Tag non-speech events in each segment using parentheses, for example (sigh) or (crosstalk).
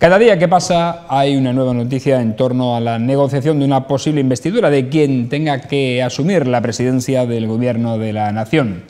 Cada día que pasa hay una nueva noticia en torno a la negociación de una posible investidura de quien tenga que asumir la presidencia del Gobierno de la Nación.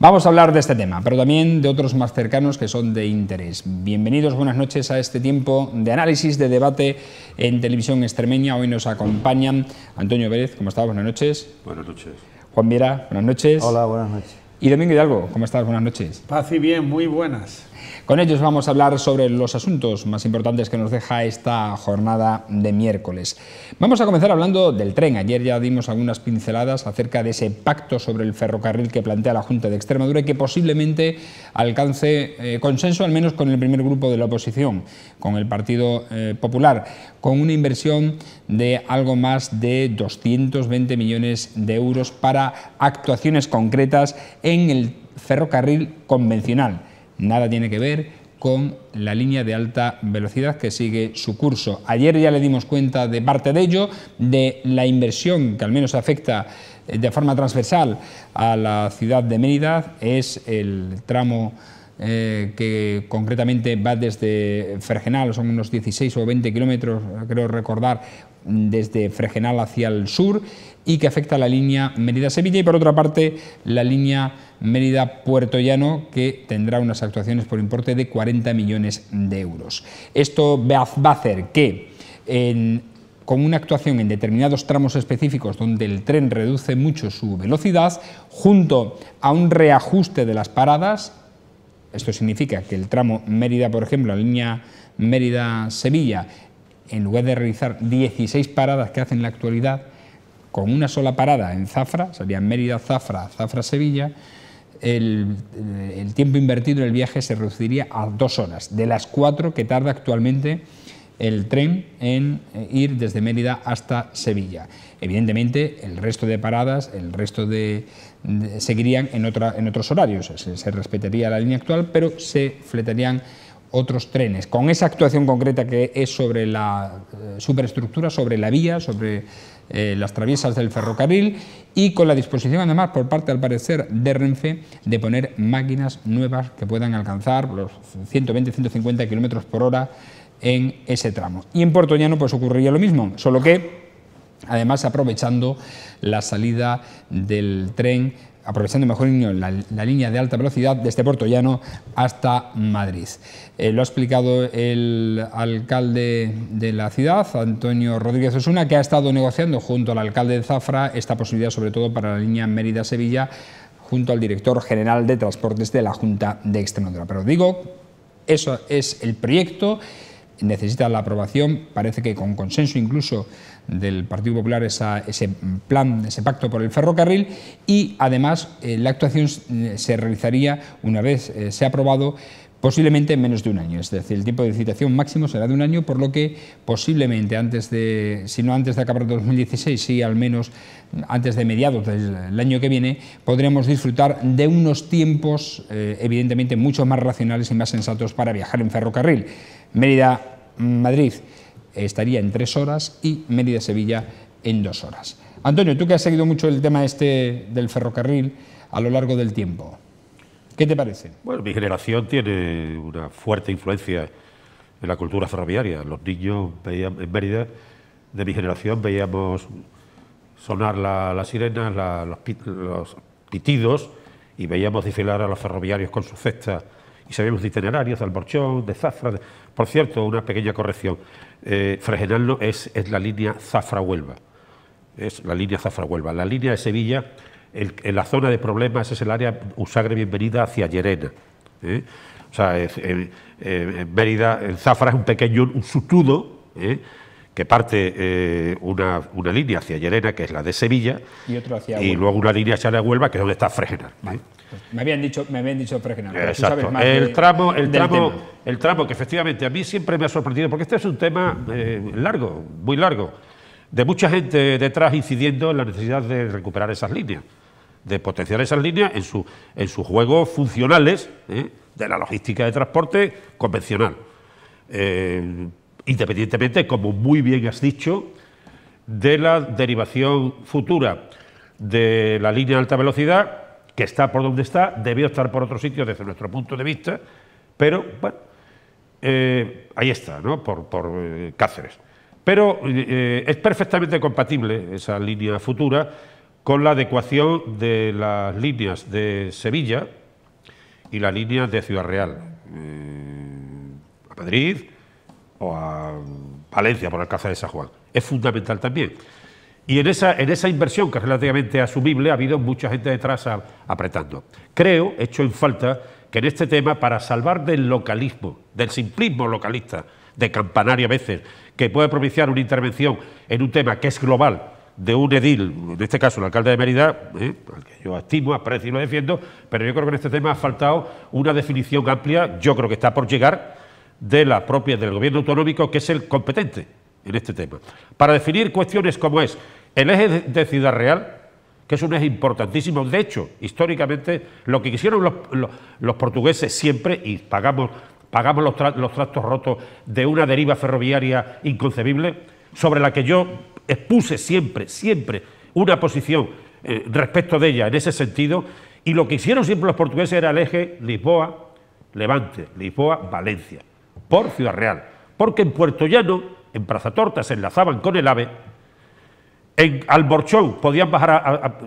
Vamos a hablar de este tema, pero también de otros más cercanos que son de interés. Bienvenidos, buenas noches a este tiempo de análisis, de debate en televisión extremeña. Hoy nos acompañan Antonio Pérez, ¿cómo estás? Buenas noches. Buenas noches. Juan Viera, buenas noches. Hola, buenas noches. Y Domingo Hidalgo, ¿cómo estás? Buenas noches. Paz y bien, muy buenas. Con ellos vamos a hablar sobre los asuntos más importantes que nos deja esta jornada de miércoles. Vamos a comenzar hablando del tren. Ayer ya dimos algunas pinceladas acerca de ese pacto sobre el ferrocarril que plantea la Junta de Extremadura y que posiblemente alcance eh, consenso al menos con el primer grupo de la oposición, con el Partido eh, Popular, con una inversión de algo más de 220 millones de euros para actuaciones concretas en el ferrocarril convencional nada tiene que ver con la línea de alta velocidad que sigue su curso. Ayer ya le dimos cuenta de parte de ello, de la inversión que al menos afecta eh, de forma transversal a la ciudad de Mérida, es el tramo eh, que concretamente va desde Fregenal, son unos 16 o 20 kilómetros, creo recordar, desde Fregenal hacia el sur y que afecta a la línea Mérida-Sevilla y por otra parte la línea Mérida-Puerto Llano que tendrá unas actuaciones por importe de 40 millones de euros. Esto va a hacer que con una actuación en determinados tramos específicos donde el tren reduce mucho su velocidad, junto a un reajuste de las paradas, esto significa que el tramo Mérida, por ejemplo, la línea Mérida-Sevilla, en lugar de realizar 16 paradas que hace en la actualidad, con una sola parada en Zafra, sería Mérida, Zafra, Zafra, Sevilla, el, tiempo invertido en el viaje se reduciría a dos horas, de las cuatro que tarda actualmente el tren en eh, ir desde Mérida hasta Sevilla. Evidentemente, el resto de paradas, el resto de, seguirían en, otra, en otros horarios, se, se respetaría la línea actual, pero se fletarían otros trenes. Con esa actuación concreta que es sobre la eh, superestructura, sobre la vía, sobre eh, las traviesas del ferrocarril y con la disposición además por parte al parecer de Renfe de poner máquinas nuevas que puedan alcanzar los 120-150 kilómetros por hora en ese tramo. Y en Puerto Llano pues ocurriría lo mismo, solo que además aprovechando la salida del tren aprovechando mejor la, la, línea de alta velocidad desde este Puerto Llano hasta Madrid. Eh, lo ha explicado el alcalde de la ciudad, Antonio Rodríguez Osuna, que ha estado negociando junto al alcalde de Zafra esta posibilidad, sobre todo para la línea Mérida-Sevilla, junto al director general de Transportes de la Junta de Extremadura. Pero digo, eso es el proyecto, necesita la aprobación, parece que con consenso incluso del Partido Popular ese plan, ese pacto por el ferrocarril y además eh, la actuación eh, se realizaría una vez eh, se ha aprobado posiblemente en menos de un año, es decir, el tiempo de licitación máximo será de un año, por lo que posiblemente antes de, si no antes de acabar 2016, sí al menos antes de mediados del año que viene, podremos disfrutar de unos tiempos evidentemente mucho más racionales y más sensatos para viajar en ferrocarril. Mérida, Madrid, estaría en tres horas y Mérida-Sevilla en dos horas. Antonio, tú que has seguido mucho el tema este del ferrocarril a lo largo del tiempo, ¿qué te parece? Bueno, mi generación tiene una fuerte influencia en la cultura ferroviaria. Los niños en Mérida de mi generación veíamos sonar las sirenas, los, los pitidos y veíamos desfilar a los ferroviarios con sus cestas y sabemos de itinerarios, de Alborchón, de Zafra. Por cierto, una pequeña corrección. Eh, Fregenalno es, es, la línea Zafra-Huelva. Es la línea Zafra-Huelva. La línea de Sevilla, en la zona de problemas, es el área Usagre-Bienvenida hacia Llerena. ¿eh? O sea, eh, eh, en, Zafra es un pequeño, un sutudo. ¿eh? que parte eh, una, línea hacia Llerena, que es la de Sevilla, y, luego una línea hacia la Huelva, que es donde está Fregenal... ¿eh? Pues me habían dicho, me dicho Tú sabes más el, tramo, el, tramo, el tramo que efectivamente a mí siempre me ha sorprendido, porque este es un tema eh, largo, muy largo, de mucha gente detrás incidiendo en la necesidad de recuperar esas líneas, de potenciar esas líneas en, su, en sus juegos funcionales de la logística de transporte convencional. Eh, independientemente, como muy bien has dicho, de la derivación futura de la línea de alta velocidad, que está por donde está, debió estar por otro sitio desde nuestro punto de vista, pero bueno, eh, ahí está, ¿no? por, eh, Cáceres. Pero eh, es perfectamente compatible esa línea futura con la adecuación de las líneas de Sevilla y las líneas de Ciudad Real a Madrid o a Valencia por caso de San Juan. Es fundamental también. Y en esa, inversión, que es relativamente asumible, ha habido mucha gente detrás apretando. Creo, hecho en falta, que en este tema, para salvar del localismo, del simplismo localista, de campanaria a veces, que puede propiciar una intervención en un tema que es global, de un edil, en este caso el alcalde de Mérida, ¿eh? al que yo estimo, aprecio y lo defiendo, pero yo creo que en este tema ha faltado una definición amplia, yo creo que está por llegar, de la propia del gobierno autonómico, que es el competente en este tema, para definir cuestiones como es el eje de Ciudad Real, que es un eje importantísimo. De hecho, históricamente, lo que quisieron los, los, portugueses siempre, y pagamos, pagamos los, tractos rotos de una deriva ferroviaria inconcebible, sobre la que yo expuse siempre, siempre una posición eh, respecto de ella en ese sentido, y lo que hicieron siempre los portugueses era el eje Lisboa-Levante, Lisboa-Valencia por Ciudad Real, porque en Puerto Llano, en Praza Torta, se enlazaban con el AVE, en Alborchón podían bajar a,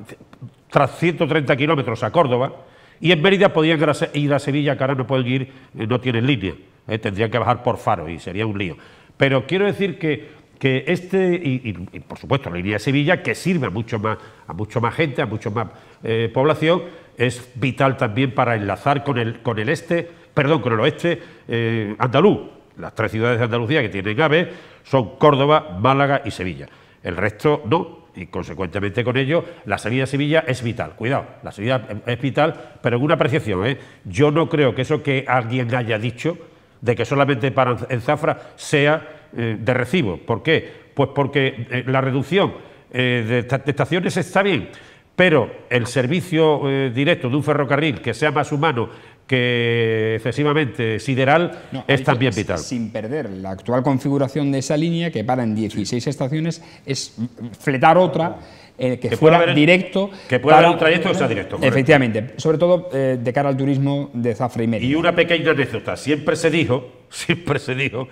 tras 130 kilómetros a Córdoba, y en Mérida podían ir a, Sevilla, que ahora no pueden ir, eh, no tienen línea, eh, tendrían que bajar por Faro y sería un lío. Pero quiero decir que, que este, y, por supuesto la línea de Sevilla, que sirve mucho más, a mucho más gente, a mucho más eh, población, es vital también para enlazar con el, con el este perdón, con el oeste eh, andaluz. Las tres ciudades de Andalucía que tienen AVE son Córdoba, Málaga y Sevilla. El resto no, y consecuentemente con ello la salida a Sevilla es vital. Cuidado, la salida es vital, pero en una apreciación. ¿eh? Yo no creo que eso que alguien haya dicho de que solamente para el Zafra sea eh, de recibo. ¿Por qué? Pues porque la reducción de estaciones está bien, pero el servicio directo de un ferrocarril que sea más humano, que excesivamente sideral es también vital. Sin perder la actual configuración de esa línea, que para en 16 estaciones, es fletar otra. Eh, que, fuera directo. Que pueda dar un trayecto que sea directo. Efectivamente, sobre todo eh, de cara al turismo de Zafra y Mérida. Y una pequeña anécdota, siempre se dijo, (laughs) siempre se dijo,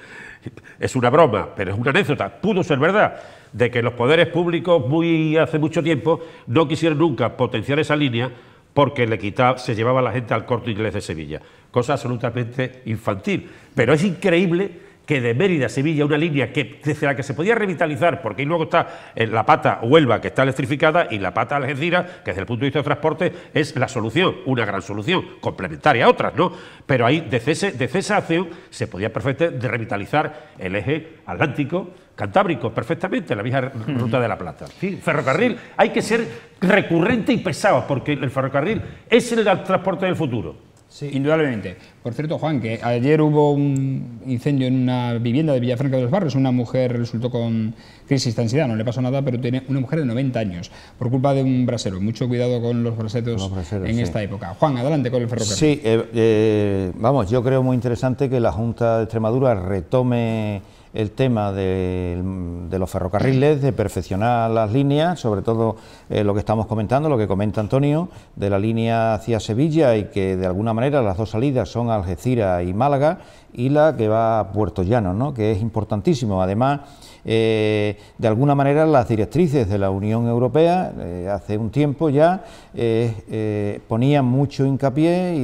es una broma, pero es una anécdota, pudo ser verdad, de que los poderes públicos muy hace mucho tiempo no quisieron nunca potenciar esa línea porque le quitaba, se llevaba la gente al corto inglés de Sevilla. Cosa absolutamente infantil. Pero es increíble que de Mérida a Sevilla, una línea que, desde la que se podía revitalizar, porque ahí luego está eh, la pata Huelva, que está electrificada, y la pata Algeciras, que desde el punto de vista de transporte es la solución, una gran solución, complementaria a otras, ¿no? Pero ahí, de desde esa acción, se podía perfectamente revitalizar el eje atlántico, Cantábrico, perfectamente, la vieja ruta de la plata. ferrocarril, hay que ser recurrente y pesado, porque el ferrocarril es el transporte del futuro. Sí, indudablemente. Por cierto, Juan, que ayer hubo un incendio en una vivienda de Villafranca de los Barrios. Una mujer resultó con crisis de ansiedad, no le pasó nada, pero tiene una mujer de 90 años por culpa de un brasero. Mucho cuidado con los braseros, en esta época. Juan, adelante con el ferrocarril. Sí, eh, eh, vamos, yo creo muy interesante que la Junta de Extremadura retome el tema de, los ferrocarriles, de perfeccionar las líneas, sobre todo eh, lo que estamos comentando, lo que comenta Antonio, de la línea hacia Sevilla y que de alguna manera las dos salidas son Algeciras y Málaga y la que va a Puerto Llano, ¿no? que es importantísimo. Además, eh, de alguna manera las directrices de la Unión Europea eh, hace un tiempo ya eh, ponían mucho hincapié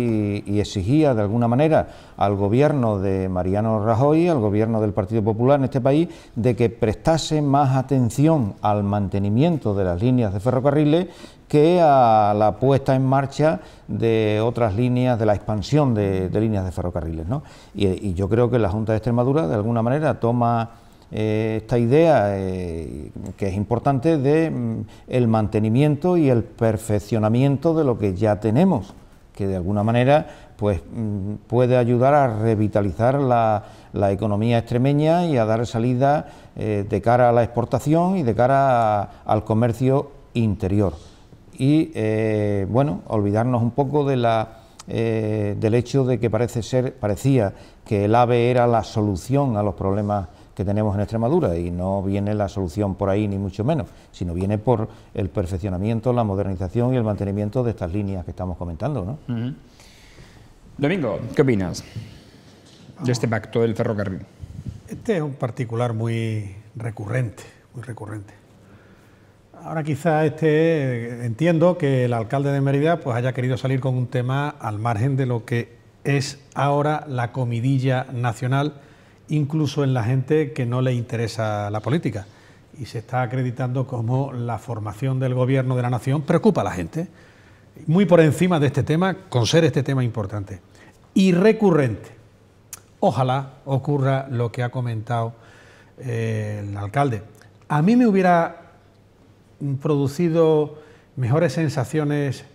y, exigía de alguna manera al gobierno de Mariano Rajoy, al gobierno del Partido Popular en este país, de que prestase más atención al mantenimiento de las líneas de ferrocarriles que a la puesta en marcha de otras líneas, de la expansión de, líneas de ferrocarriles. y, yo creo que la Junta de Extremadura, de alguna manera, toma eh, esta idea eh, que es importante de mm, el mantenimiento y el perfeccionamiento de lo que ya tenemos que de alguna manera pues mm, puede ayudar a revitalizar la, economía extremeña y a dar salida eh, de cara a la exportación y de cara al comercio interior y bueno olvidarnos un poco de la del hecho de que parece ser parecía que el ave era la solución a los problemas que tenemos en Extremadura y no viene la solución por ahí ni mucho menos, sino viene por el perfeccionamiento, la modernización y el mantenimiento de estas líneas que estamos comentando. ¿no? Domingo, ¿qué opinas de este pacto del ferrocarril? Este es un particular muy recurrente, muy recurrente. Ahora quizá este entiendo que el alcalde de Mérida pues haya querido salir con un tema al margen de lo que es ahora la comidilla nacional incluso en la gente que no le interesa la política. Y se está acreditando como la formación del gobierno de la nación preocupa a la gente. Muy por encima de este tema, con ser este tema importante. Y recurrente. Ojalá ocurra lo que ha comentado eh, el alcalde. A mí me hubiera producido mejores sensaciones,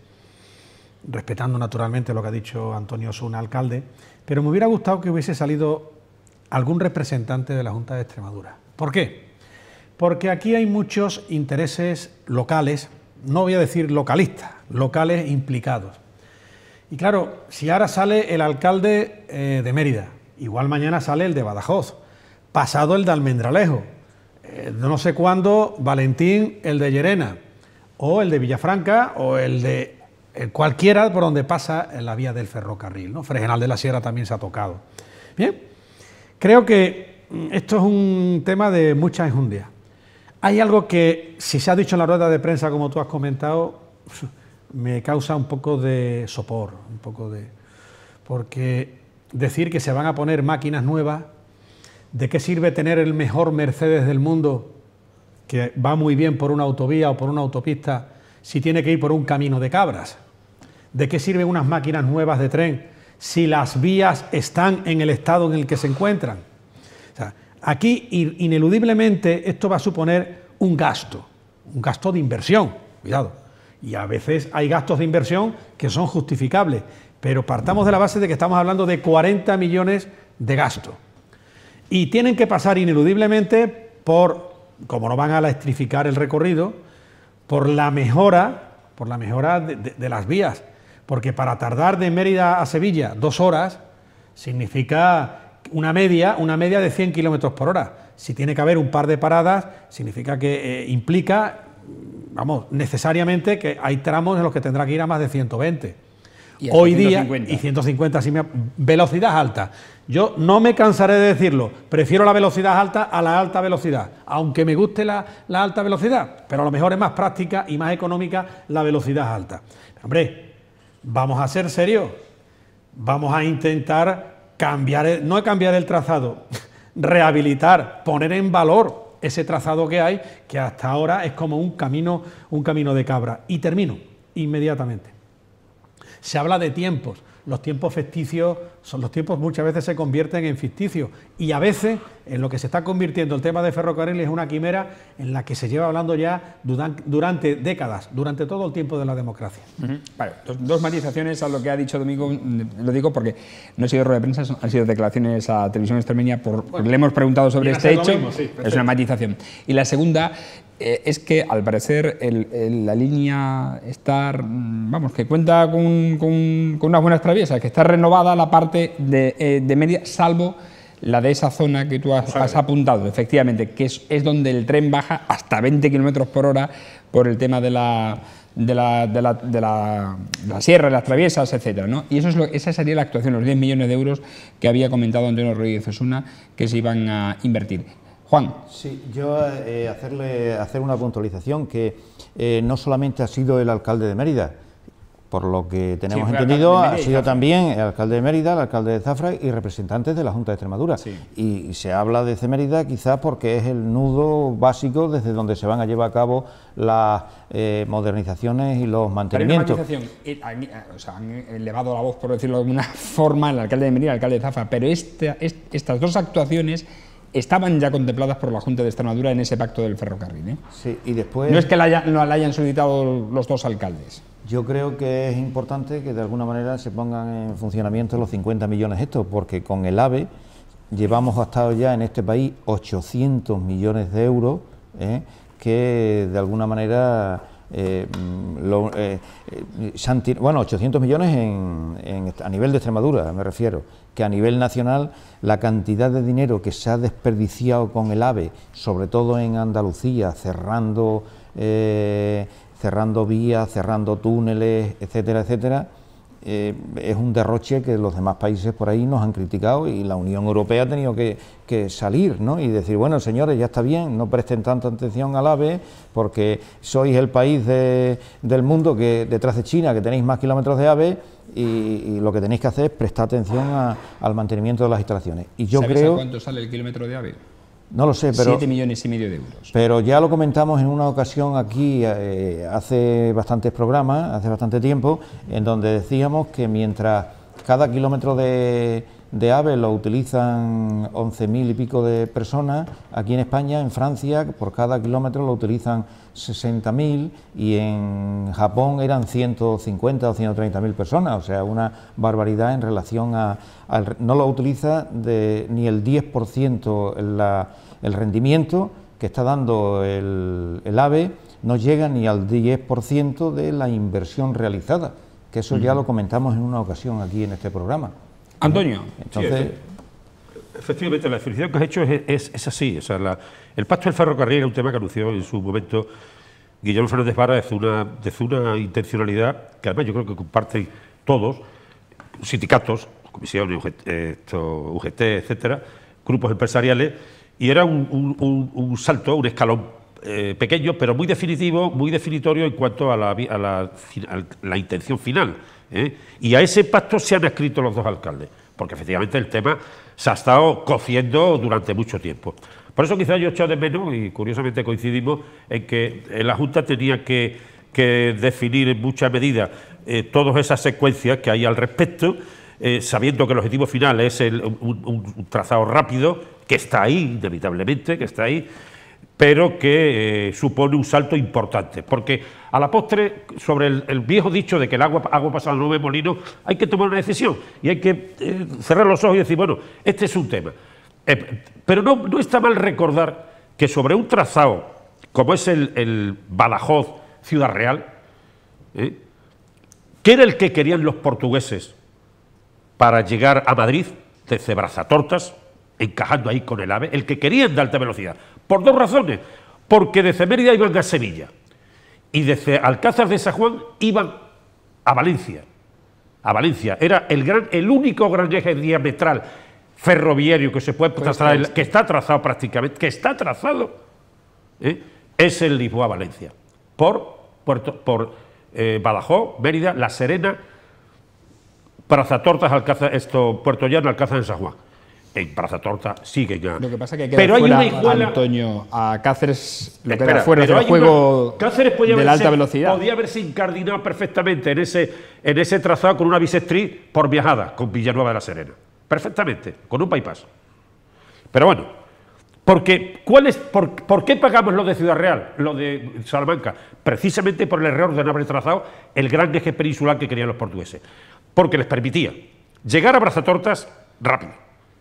respetando naturalmente lo que ha dicho Antonio Sun, alcalde, pero me hubiera gustado que hubiese salido algún representante de la Junta de Extremadura. ¿Por qué? Porque aquí hay muchos intereses locales, no voy a decir localistas, locales implicados. Y claro, si ahora sale el alcalde eh, de Mérida, igual mañana sale el de Badajoz, pasado el de Almendralejo, eh, no sé cuándo Valentín el de Llerena, o el de Villafranca, o el de eh, cualquiera por donde pasa la vía del ferrocarril. ¿no? Fregenal de la Sierra también se ha tocado. Bien, Creo que mm, esto es un tema de mucha enjundia. Hay algo que, si se ha dicho en la rueda de prensa, como tú has comentado, (laughs) me causa un poco de sopor, un poco de... Porque decir que se van a poner máquinas nuevas, ¿de qué sirve tener el mejor Mercedes del mundo, que va muy bien por una autovía o por una autopista, si tiene que ir por un camino de cabras? ¿De qué sirven unas máquinas nuevas de tren si las vías están en el estado en el que se encuentran. O sea, aquí ineludiblemente esto va a suponer un gasto, un gasto de inversión, cuidado. Y a veces hay gastos de inversión que son justificables, pero partamos de la base de que estamos hablando de 40 millones de gasto. Y tienen que pasar ineludiblemente por, como no van a electrificar el recorrido, por la mejora, por la mejora de las vías porque para tardar de Mérida a Sevilla dos horas significa una media, una media de 100 kilómetros por hora. Si tiene que haber un par de paradas, significa que eh, implica, vamos, necesariamente que hay tramos en los que tendrá que ir a más de 120. Hoy día, y 150, me, velocidad alta. Yo no me cansaré de decirlo, prefiero la velocidad alta a la alta velocidad, aunque me guste la, la alta velocidad, pero a lo mejor es más práctica y más económica la velocidad alta. Hombre, vamos a ser serios, vamos a intentar cambiar, no cambiar el trazado, (laughs) rehabilitar, poner en valor ese trazado que hay, que hasta ahora es como un camino, un camino de cabra. Y termino inmediatamente. Se habla de tiempos los tiempos ficticios, son, los tiempos muchas veces se convierten en ficticios y a veces en lo que se está convirtiendo el tema de Ferrocarril, es una quimera en la que se lleva hablando ya durante décadas, durante todo el tiempo de la democracia. dos, matizaciones a lo que ha dicho Domingo, mm, lo digo porque no ha sido rueda de prensa, han sido declaraciones a Televisión Extremeña, por, le hemos preguntado sobre este hecho, es una matización. Y la segunda eh, es que al parecer la línea está, mm, vamos, que cuenta con, unas buenas traviesas, que está renovada la parte de, eh, media, salvo la de esa zona que tú has, apuntado, efectivamente, que es, donde el tren baja hasta 20 kilómetros por hora por el tema de la, de la, de la, sierra, las traviesas, etc. ¿no? Y eso esa sería la actuación, los 10 millones de euros que había comentado Antonio Rodríguez Osuna que se iban a invertir. Juan. Sí, yo eh, hacerle, hacer una puntualización que eh, no solamente ha sido el alcalde de Mérida, por lo que tenemos entendido, ha sido también el alcalde de Mérida, el alcalde de Zafra y representantes de la Junta de Extremadura. Y se habla de cemérida quizás porque es el nudo básico desde donde se van a llevar a cabo las eh, modernizaciones y los mantenimientos. han, o han elevado la voz, por decirlo de alguna (laughs) forma, el alcalde de Mérida y el alcalde de Zafra, pero este, estas dos actuaciones estaban ya contempladas por la Junta de Extremadura en ese pacto del ferrocarril. ¿eh? Sí, y después... No es que la, la hayan solicitado los dos alcaldes. Yo creo que es importante que de alguna manera se pongan en funcionamiento los 50 millones estos, porque con el AVE llevamos gastado ya en este país 800 millones de euros, ¿eh? que de alguna manera... Eh, mm, lo, bueno, 800 millones en, en, a nivel de Extremadura, me refiero que a nivel nacional la cantidad de dinero que se ha desperdiciado con el AVE, sobre todo en Andalucía, cerrando, eh, cerrando vías, cerrando túneles, etcétera, etcétera, eh, es un derroche que los demás países por ahí nos han criticado y la Unión Europea ha tenido que, salir ¿no? y decir, bueno, señores, ya está bien, no presten tanta atención al AVE porque sois el país del mundo que detrás de China, que tenéis más kilómetros de AVE y, lo que tenéis que hacer es prestar atención al mantenimiento de las instalaciones. Y yo creo... a cuánto sale el kilómetro de AVE? No lo sé, pero... 7 millones y medio de euros. Pero ya lo comentamos en una ocasión aquí eh, hace bastantes programas, hace bastante tiempo, en donde decíamos que mientras cada kilómetro de, de AVE lo utilizan 11.000 y pico de personas, aquí en España, en Francia, por cada kilómetro lo utilizan 60.000 y en Japón eran 150 o 130.000 personas, o sea, una barbaridad en relación a... no lo utiliza ni el 10% el rendimiento que está dando el, ave, no llega ni al 10% de la inversión realizada, que eso ya lo comentamos en una ocasión aquí en este programa. Antonio. Entonces. efectivamente, la definición que has hecho es, así. O sea, el pacto del ferrocarril era un tema que anunció en su momento Guillermo Fernández Vara desde una, de una intencionalidad que además yo creo que comparten todos, sindicatos, comisiones, eh, UGT, UGT etcétera, grupos empresariales, y era un, salto, un escalón eh, pequeño, pero muy definitivo, muy definitorio en cuanto a la, a la intención final. ¿eh? Y a ese pacto se han escrito los dos alcaldes, porque efectivamente el tema se ha estado cociendo durante mucho tiempo. Por eso quizá yo he echado de menos, y curiosamente coincidimos, en que la Junta tenía que, definir en mucha medida eh, todas esas secuencias que hay al respecto, eh, sabiendo que el objetivo final es el, un, un, trazado rápido, que está ahí, inevitablemente, que está ahí, pero que eh, supone un salto importante, porque a la postre, sobre el, viejo dicho de que el agua, agua pasada no molino, hay que tomar una decisión y hay que eh, cerrar los ojos y decir, bueno, este es un tema. Eh, pero no, está mal recordar que sobre un trazado como es el, el Badajoz, Ciudad Real, que era el que querían los portugueses para llegar a Madrid desde Brazatortas, encajando ahí con el AVE, el que querían de alta velocidad por dos razones. Porque desde Mérida iban a Sevilla y desde Alcázar de San Juan iban a Valencia. A Valencia. Era el, gran, el único gran eje diametral ferroviario que se puede pues trazar, que está trazado prácticamente, que está trazado, ¿eh? es el Lisboa-Valencia. Por, Puerto, por eh, Badajoz, Mérida, La Serena, Praza Tortas, Alcázar, esto, Puerto Llano, Alcázar de San Juan en Torta sigue ya. Lo que pasa que queda pero fuera, hay una Antonio, a Cáceres le fuera del juego de la alta velocidad. Podía haberse incardinado perfectamente en ese, en ese trazado con una bisectriz por viajada con Villanueva de la Serena. Perfectamente, con un bypass. Pero bueno, porque, ¿cuál es, por, qué pagamos lo de Ciudad Real, lo de Salamanca? Precisamente por el error de no haber trazado el gran eje peninsular que querían los portugueses. Porque les permitía llegar a Brazatortas rápido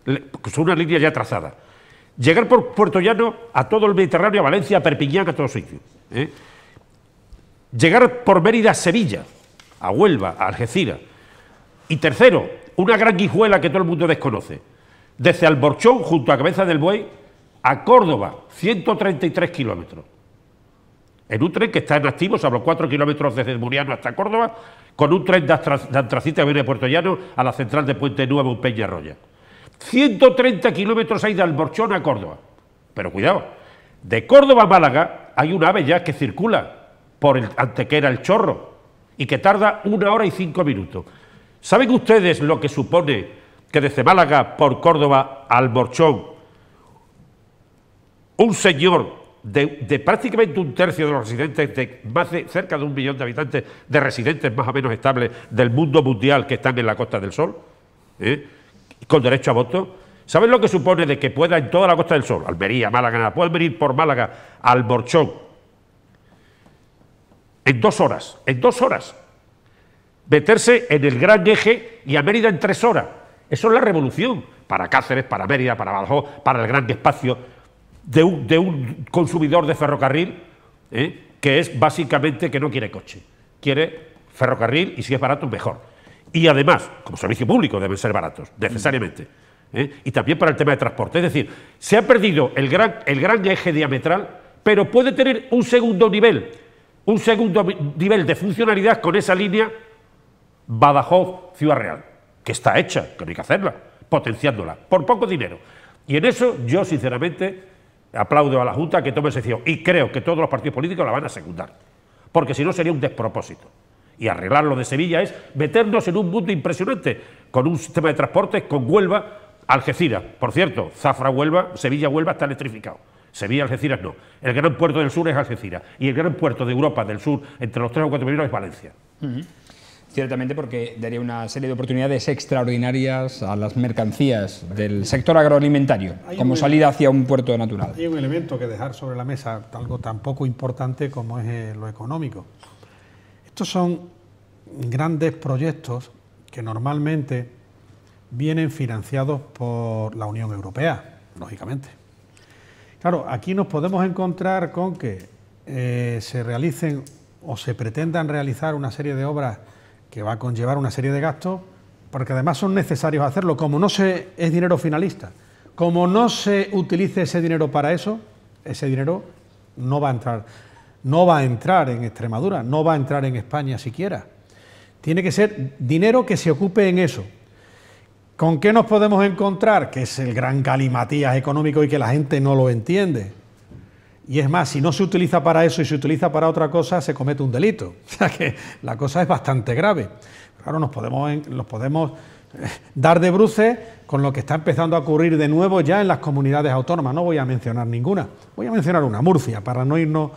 son pues, una línea ya trazada. Llegar por Puerto Llano a todo el Mediterráneo, a Valencia, a Perpiñán, a todos sitios. ¿eh? Llegar por Mérida a Sevilla, a Huelva, a Algeciras. Y tercero, una gran guijuela que todo el mundo desconoce. Desde Alborchón, junto a Cabeza del Buey, a Córdoba, 133 kilómetros. En un tren que está en activo, se habló 4 kilómetros desde Muriano hasta Córdoba, con un tren de, antracita que viene de Puerto Llano a la central de Puente Nuevo, Arroya 130 kilómetros hay de Alborchón a Córdoba. Pero cuidado, de Córdoba a Málaga hay una ave ya que circula por el Antequera el Chorro y que tarda una hora y cinco minutos. ¿Saben ustedes lo que supone que desde Málaga por Córdoba a Alborchón un señor de, prácticamente un tercio de los residentes, de más de cerca de un millón de habitantes, de residentes más o menos estables del mundo mundial que están en la Costa del Sol? ¿eh? con derecho a voto. ¿Sabes lo que supone de que pueda en toda la Costa del Sol, Almería, Málaga, puedes venir por Málaga al Borchón en dos horas, en dos horas, meterse en el gran eje y a Mérida en tres horas? Eso es la revolución para Cáceres, para Mérida, para Badajoz, para el gran espacio de un, consumidor de ferrocarril ¿eh? que es básicamente que no quiere coche, quiere ferrocarril y si es barato, mejor. Y además, como servicio público, deben ser baratos, necesariamente. ¿eh? Y también para el tema de transporte. Es decir, se ha perdido el gran, eje diametral, pero puede tener un segundo nivel, un segundo nivel de funcionalidad con esa línea Badajoz-Ciudad Real, que está hecha, que no hay que hacerla, potenciándola, por poco dinero. Y en eso yo, sinceramente, aplaudo a la Junta que tome esa decisión. Y creo que todos los partidos políticos la van a secundar, porque si no sería un despropósito y arreglar lo de Sevilla es meternos en un mundo impresionante, con un sistema de transportes, con Huelva, Algeciras. Por cierto, Zafra Huelva, Sevilla Huelva está electrificado. Sevilla Algeciras no. El gran puerto del sur es Algeciras. Y el gran puerto de Europa del sur, entre los tres o cuatro primeros, es Valencia. Ciertamente porque daría una serie de oportunidades extraordinarias a las mercancías del sector agroalimentario como salida hacia un puerto natural. Hay un elemento que dejar sobre la mesa, algo tan poco importante como es eh, lo económico. Estos son grandes proyectos que normalmente vienen financiados por la Unión Europea, lógicamente. Claro, aquí nos podemos encontrar con que eh, se realicen o se pretendan realizar una serie de obras que va a conllevar una serie de gastos, porque además son necesarios hacerlo. Como no se, es dinero finalista, como no se utilice ese dinero para eso, ese dinero no va a entrar no va a entrar en Extremadura, no va a entrar en España siquiera. Tiene que ser dinero que se ocupe en eso. ¿Con qué nos podemos encontrar? Que es el gran calimatías económico y que la gente no lo entiende. Y es más, si no se utiliza para eso y se utiliza para otra cosa, se comete un delito. (laughs) O sea que la cosa es bastante grave. Claro, nos podemos, nos podemos eh, dar de bruces con lo que está empezando a ocurrir de nuevo ya en las comunidades autónomas. No voy a mencionar ninguna. Voy a mencionar una, Murcia, para no irnos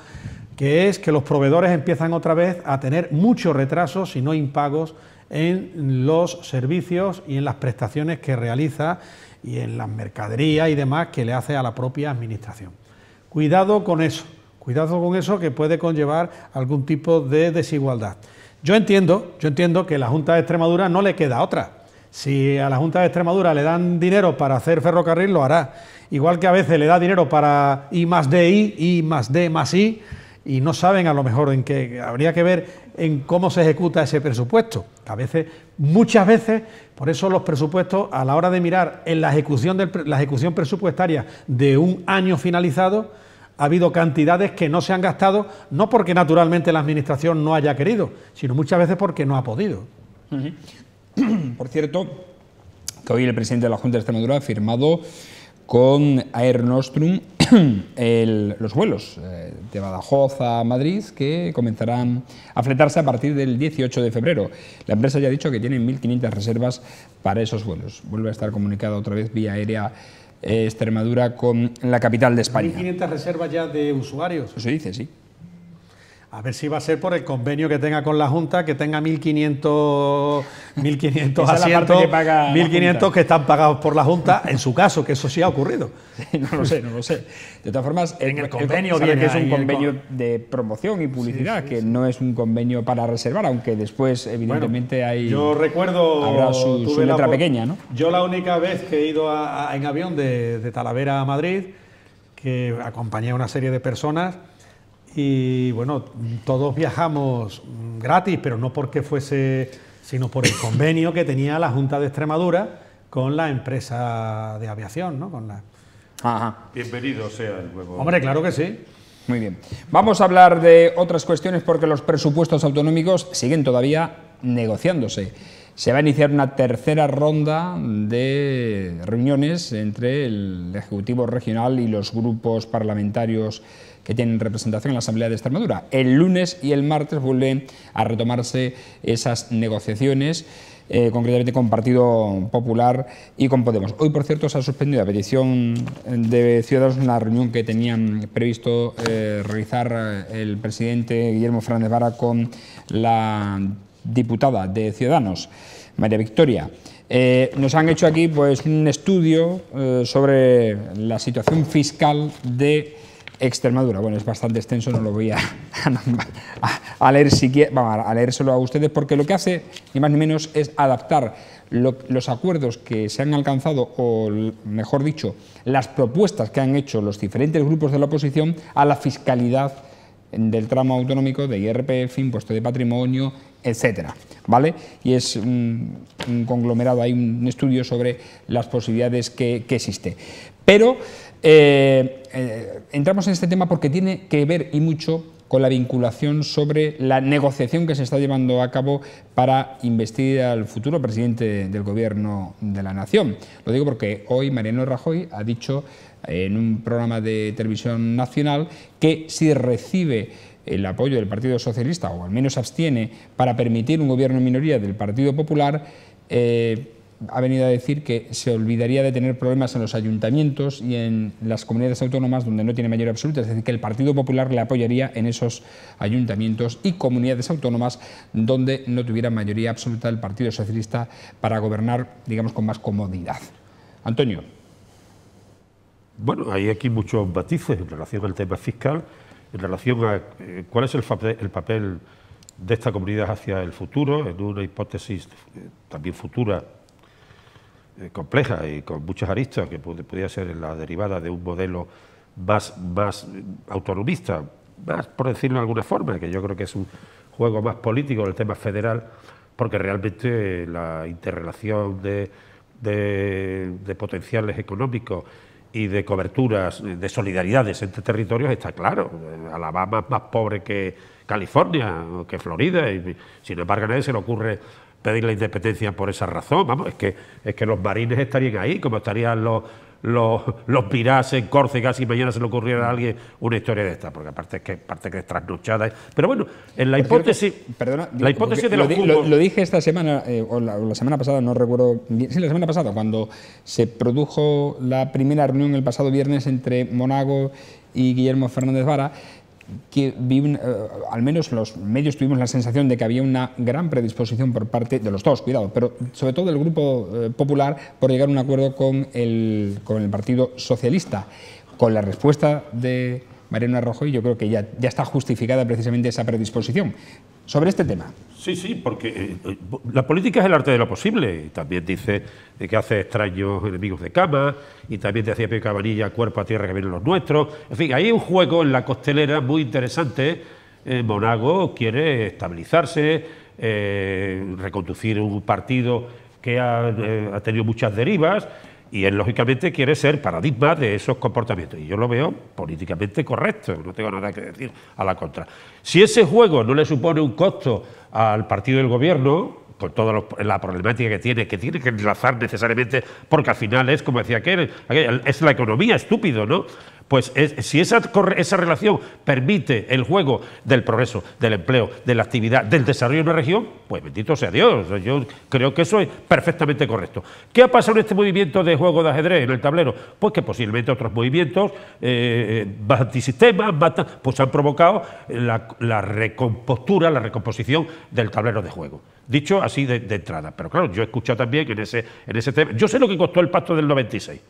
que es que los proveedores empiezan otra vez a tener muchos retrasos, y no impagos, en los servicios y en las prestaciones que realiza y en las mercaderías y demás que le hace a la propia administración. Cuidado con eso, cuidado con eso que puede conllevar algún tipo de desigualdad. Yo entiendo, yo entiendo que la Junta de Extremadura no le queda otra. Si a la Junta de Extremadura le dan dinero para hacer ferrocarril, lo hará. Igual que a veces le da dinero para I más D, I, I más D más I, y no saben a lo mejor en qué, habría que ver en cómo se ejecuta ese presupuesto. A veces, muchas veces, por eso los presupuestos a la hora de mirar en la ejecución, de la ejecución presupuestaria de un año finalizado, ha habido cantidades que no se han gastado, no porque naturalmente la Administración no haya querido, sino muchas veces porque no ha podido. (clears throat) Por cierto, que hoy el presidente de la Junta de Extremadura ha firmado con Air Nostrum (clears throat) los vuelos eh, de Badajoz a Madrid que comenzarán a fletarse a partir del 18 de febrero. La empresa ya ha dicho que tiene 1.500 reservas para esos vuelos. Vuelve a estar comunicada otra vez vía aérea eh, Extremadura con la capital de España. 1.500 reservas ya de usuarios. Eso dice, sí. A ver si va a ser por el convenio que tenga con la Junta, que tenga 1.500, 1500 (laughs) asientos, 1.500 que están pagados por la Junta, en su caso, que eso sí ha ocurrido. no lo sé, no lo sé. De todas formas, en el, convenio que es un convenio de promoción y publicidad, que no es un convenio para reservar, aunque después, evidentemente, hay. Yo recuerdo. su, letra pequeña, ¿no? Yo la única vez que he ido en avión de, de Talavera a Madrid, que acompañé a una serie de personas y bueno, todos viajamos gratis, pero no porque fuese, sino por el convenio que tenía la Junta de Extremadura con la empresa de aviación, ¿no? Con la... Bienvenido sea el huevo. Hombre, claro que sí. Muy bien. Vamos a hablar de otras cuestiones porque los presupuestos autonómicos siguen todavía negociándose se va a iniciar una tercera ronda de reuniones entre el Ejecutivo Regional y los grupos parlamentarios que tienen representación en la Asamblea de Extremadura. El lunes y el martes vuelven a retomarse esas negociaciones. Eh, concretamente con Partido Popular y con Podemos. Hoy, por cierto, se ha suspendido a petición de Ciudadanos una reunión que tenían previsto eh, realizar eh, el presidente Guillermo Fernández Vara con la diputada de Ciudadanos, María Victoria, eh, nos han hecho aquí pues, un estudio eh, sobre la situación fiscal de Extremadura. Bueno, es bastante extenso, no lo voy a, (laughs) a, leer vamos a leérselo a ustedes, porque lo que hace, ni más ni menos, es adaptar los acuerdos que se han alcanzado, o mejor dicho, las propuestas que han hecho los diferentes grupos de la oposición a la fiscalidad del tramo autonómico de IRPF, impuesto de patrimonio etcétera. ¿Vale? Y es un, conglomerado, hay un estudio sobre las posibilidades que, existe. Pero eh, eh, entramos en este tema porque tiene que ver y mucho con la vinculación sobre la negociación que se está llevando a cabo para investir al futuro presidente del Gobierno de la Nación. Lo digo porque hoy Mariano Rajoy ha dicho en un programa de televisión nacional que si recibe el apoyo del Partido Socialista, o al menos abstiene, para permitir un gobierno en minoría del Partido Popular, eh, ha venido a decir que se olvidaría de tener problemas en los ayuntamientos y en las comunidades autónomas donde no tiene mayoría absoluta, es decir, que el Partido Popular le apoyaría en esos ayuntamientos y comunidades autónomas donde no tuviera mayoría absoluta el Partido Socialista para gobernar, digamos, con más comodidad. Antonio. Bueno, hay aquí muchos matices en relación al tema fiscal en relación a eh, cuál es el, papel de esta comunidad hacia el futuro, en una hipótesis eh, también futura, eh, compleja y con muchas aristas, que podría ser la derivada de un modelo más, más autonomista, por decirlo de alguna forma, que yo creo que es un juego más político el tema federal, porque realmente la interrelación de, de potenciales económicos y de coberturas, de solidaridades entre territorios, está claro. Alabama es más pobre que California, que Florida, y sin embargo a nadie se le ocurre pedir la independencia por esa razón. Vamos, es que, es que los marines estarían ahí, como estarían los, los, los pirase en Córcega si mañana se le ocurriera a alguien una historia de esta, porque aparte es que, parte que es trasnochada. Pero bueno, en la hipótesis, perdona, la hipótesis de lo, dije esta semana, eh, o, la, semana pasada, no recuerdo, sí, la semana pasada, cuando se produjo la primera reunión el pasado viernes entre Monago y Guillermo Fernández Vara, que eh, al menos los medios tuvimos la sensación de que había una gran predisposición por parte de los dos, cuidado, pero sobre todo del Grupo eh, Popular por llegar a un acuerdo con el, con el Partido Socialista. Con la respuesta de Mariano Rajoy yo creo que ya, ya está justificada precisamente esa predisposición sobre este tema. Sí, sí, porque eh, eh, la política es el arte de lo posible. Y también dice que hace extraños enemigos de cama, y también decía Pío Cabanilla, cuerpo a tierra que vienen los nuestros. En fin, hay un juego en la costelera muy interesante. Eh, Monago quiere estabilizarse, reconducir un partido que ha, ha tenido muchas derivas y él, lógicamente, quiere ser paradigma de esos comportamientos. Y yo lo veo políticamente correcto, no tengo nada que decir a la contra. Si ese juego no le supone un costo al partido del gobierno, con toda la problemática que tiene, que tiene que enlazar necesariamente, porque al final es, como decía aquel, es la economía, estúpido, ¿no? Pues si esa, relación permite el juego del progreso, del empleo, de la actividad, del desarrollo de una región, pues bendito sea Dios. Yo creo que eso es perfectamente correcto. ¿Qué ha pasado en este movimiento de juego de ajedrez en el tablero? Pues que posiblemente otros movimientos eh, eh, antisistemas, pues han provocado la, recompostura, la recomposición del tablero de juego. Dicho así de, entrada. Pero claro, yo he escuchado también que en ese, en ese tema. Yo sé lo que costó el pacto del 96.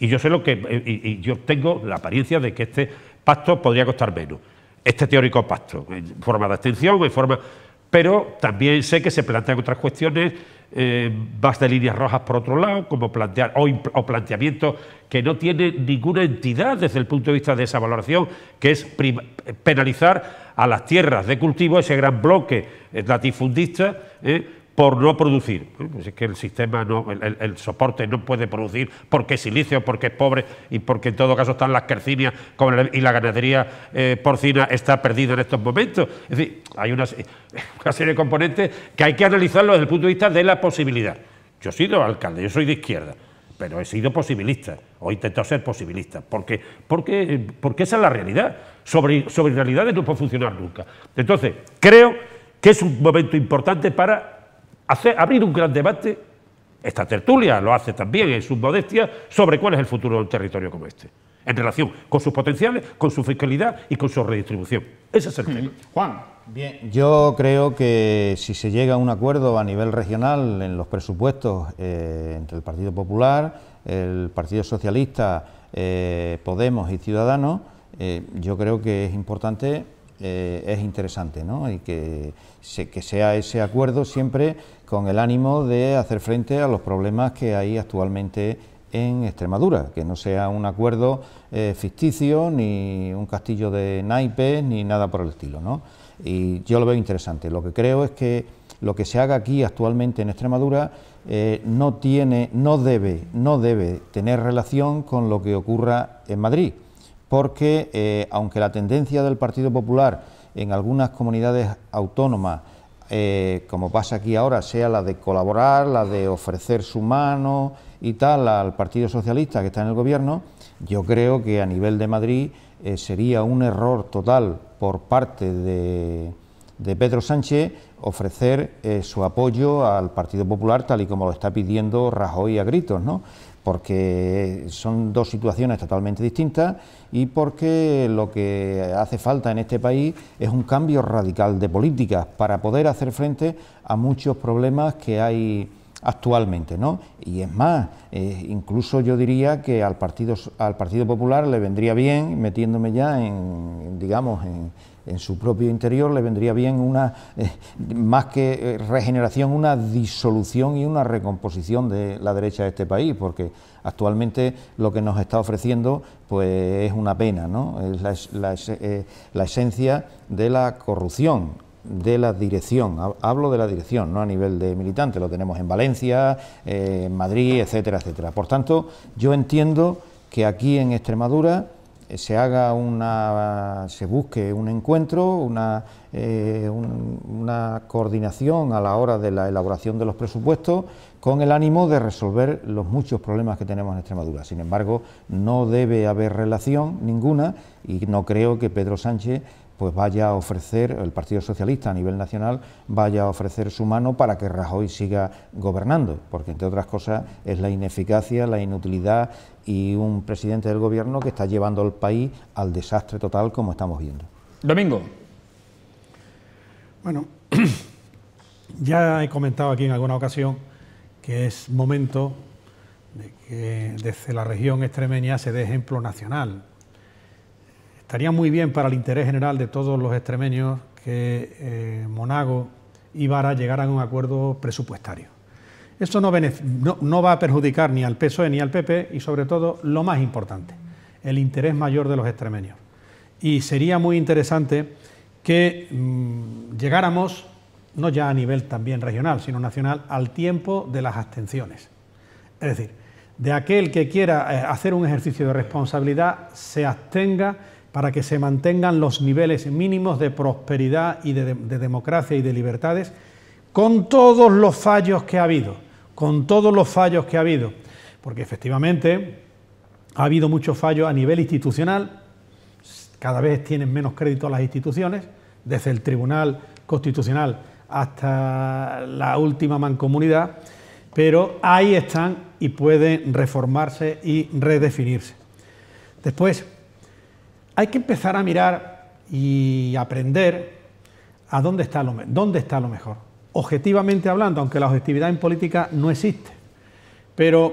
Y yo sé lo que. Eh, y, yo tengo la apariencia de que este pacto podría costar menos. Este teórico pacto, en eh, forma de abstención, en forma. Pero también sé que se plantean otras cuestiones eh, más de líneas rojas por otro lado, como plantear o, planteamientos que no tienen ninguna entidad desde el punto de vista de esa valoración, que es penalizar a las tierras de cultivo, ese gran bloque latifundista, por no producir. Pues es que el sistema, el, soporte no puede producir porque es silicio, porque es pobre y porque en todo caso están las quercinias y la ganadería eh, porcina está perdida en estos momentos. Es decir, hay (laughs) una, serie de componentes que hay que analizarlo desde el punto de vista de la posibilidad. Yo he sido alcalde, yo soy de izquierda, pero he sido posibilista o he intentado ser posibilista, porque, porque, porque esa es la realidad. Sobre, sobre realidades no puede funcionar nunca. Entonces, creo que es un momento importante para abrir un gran debate, esta tertulia lo hace también en su modestia, sobre cuál es el futuro del territorio como este en relación con sus potenciales, con su fiscalidad y con su redistribución. Ese es el tema. Juan. Bien, yo creo que si se llega a un acuerdo a nivel regional en los presupuestos eh, entre el Partido Popular, el Partido Socialista, eh, Podemos y Ciudadanos, eh, yo creo que es importante eh, es interesante ¿no? y que, que sea ese acuerdo siempre con el ánimo de hacer frente a los problemas que hay actualmente en Extremadura, que no sea un acuerdo eh, ficticio, ni un castillo de naipes, ni nada por el estilo. ¿no? Y yo lo veo interesante. Lo que creo es que lo que se haga aquí actualmente en Extremadura eh, no tiene, no debe, no debe tener relación con lo que ocurra en Madrid porque eh, aunque la tendencia del Partido Popular en algunas comunidades autónomas, eh, como pasa aquí ahora, sea la de colaborar, la de ofrecer su mano y tal al Partido Socialista que está en el gobierno, yo creo que a nivel de Madrid eh, sería un error total por parte de, Pedro Sánchez ofrecer su apoyo al Partido Popular tal y como lo está pidiendo Rajoy a gritos, porque son dos situaciones totalmente distintas y porque lo que hace falta en este país es un cambio radical de políticas para poder hacer frente a muchos problemas que hay actualmente, ¿no? Y es más, eh, incluso yo diría que al Partido, al Partido Popular le vendría bien, metiéndome ya en digamos, en, su propio interior, le vendría bien una, eh, más que eh, regeneración, una disolución y una recomposición de la derecha de este país, porque actualmente lo que nos está ofreciendo pues, es una pena, ¿no? es la, la, eh, la esencia de la corrupción, de la dirección, hablo de la dirección, no a nivel de militante, lo tenemos en Valencia, en Madrid, etcétera, etcétera. Por tanto, yo entiendo que aquí en Extremadura se haga una, se busque un encuentro, una, eh, una coordinación a la hora de la elaboración de los presupuestos con el ánimo de resolver los muchos problemas que tenemos en Extremadura. Sin embargo, no debe haber relación ninguna y no creo que Pedro Sánchez pues vaya a ofrecer, el Partido Socialista a nivel nacional vaya a ofrecer su mano para que Rajoy siga gobernando, porque entre otras cosas es la ineficacia, la inutilidad y un presidente del gobierno que está llevando al país al desastre total como estamos viendo. Domingo. Bueno, (clears throat) ya he comentado aquí en alguna ocasión que es momento de que desde la región extremeña se dé ejemplo nacional estaría muy bien para el interés general de todos los extremeños que eh, Monago y Vara llegaran a un acuerdo presupuestario. Esto no, va a perjudicar ni al PSOE ni al PP y sobre todo lo más importante, el interés mayor de los extremeños. Y sería muy interesante que mm, llegáramos, no ya a nivel también regional, sino nacional, al tiempo de las abstenciones. Es decir, de aquel que quiera eh, hacer un ejercicio de responsabilidad, se abstenga para que se mantengan los niveles mínimos de prosperidad y de, democracia y de libertades, con todos los fallos que ha habido, con todos los fallos que ha habido, porque efectivamente ha habido muchos fallos a nivel institucional, cada vez tienen menos crédito a las instituciones, desde el Tribunal Constitucional hasta la última mancomunidad, pero ahí están y pueden reformarse y redefinirse. Después, hay que empezar a mirar y aprender a dónde está lo, dónde está lo mejor. Objetivamente hablando, aunque la objetividad en política no existe, pero